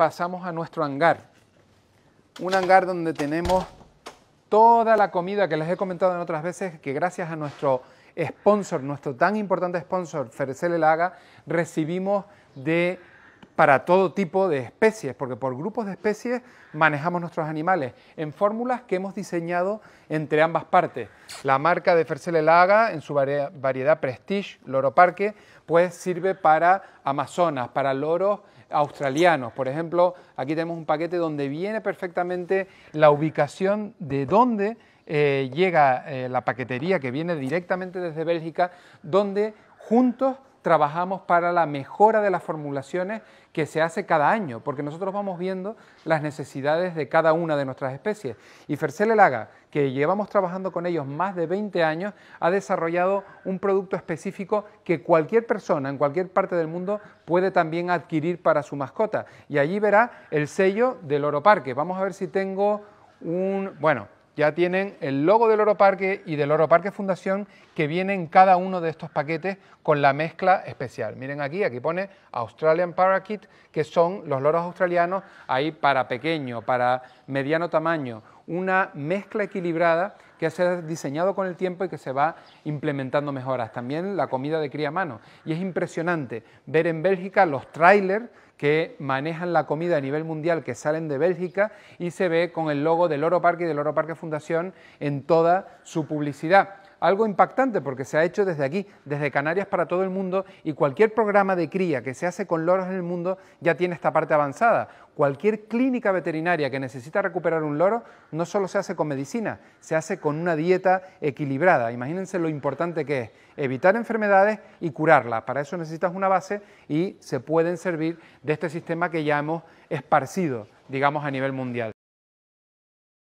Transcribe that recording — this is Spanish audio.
pasamos a nuestro hangar. Un hangar donde tenemos toda la comida que les he comentado en otras veces, que gracias a nuestro sponsor, nuestro tan importante sponsor, Fercel Laga, recibimos de para todo tipo de especies, porque por grupos de especies manejamos nuestros animales en fórmulas que hemos diseñado entre ambas partes. La marca de Fersele Laga, en su variedad Prestige, Loro Parque, pues sirve para amazonas, para loros australianos. Por ejemplo, aquí tenemos un paquete donde viene perfectamente la ubicación de dónde eh, llega eh, la paquetería que viene directamente desde Bélgica, donde juntos trabajamos para la mejora de las formulaciones que se hace cada año, porque nosotros vamos viendo las necesidades de cada una de nuestras especies. Y Fercel Laga, que llevamos trabajando con ellos más de 20 años, ha desarrollado un producto específico que cualquier persona en cualquier parte del mundo puede también adquirir para su mascota. Y allí verá el sello del Oro Parque. Vamos a ver si tengo un... Bueno, ya tienen el logo del Oro Parque y del Oro Parque Fundación que viene en cada uno de estos paquetes con la mezcla especial. Miren aquí, aquí pone Australian Parakeet, que son los loros australianos, ahí para pequeño, para mediano tamaño, una mezcla equilibrada que se ha diseñado con el tiempo y que se va implementando mejoras. También la comida de cría a mano. Y es impresionante ver en Bélgica los trailers que manejan la comida a nivel mundial, que salen de Bélgica y se ve con el logo del Oro Parque y del Oro Parque Fundación en toda su publicidad algo impactante porque se ha hecho desde aquí, desde Canarias para todo el mundo y cualquier programa de cría que se hace con loros en el mundo ya tiene esta parte avanzada. Cualquier clínica veterinaria que necesita recuperar un loro no solo se hace con medicina, se hace con una dieta equilibrada. Imagínense lo importante que es evitar enfermedades y curarlas. Para eso necesitas una base y se pueden servir de este sistema que ya hemos esparcido, digamos, a nivel mundial.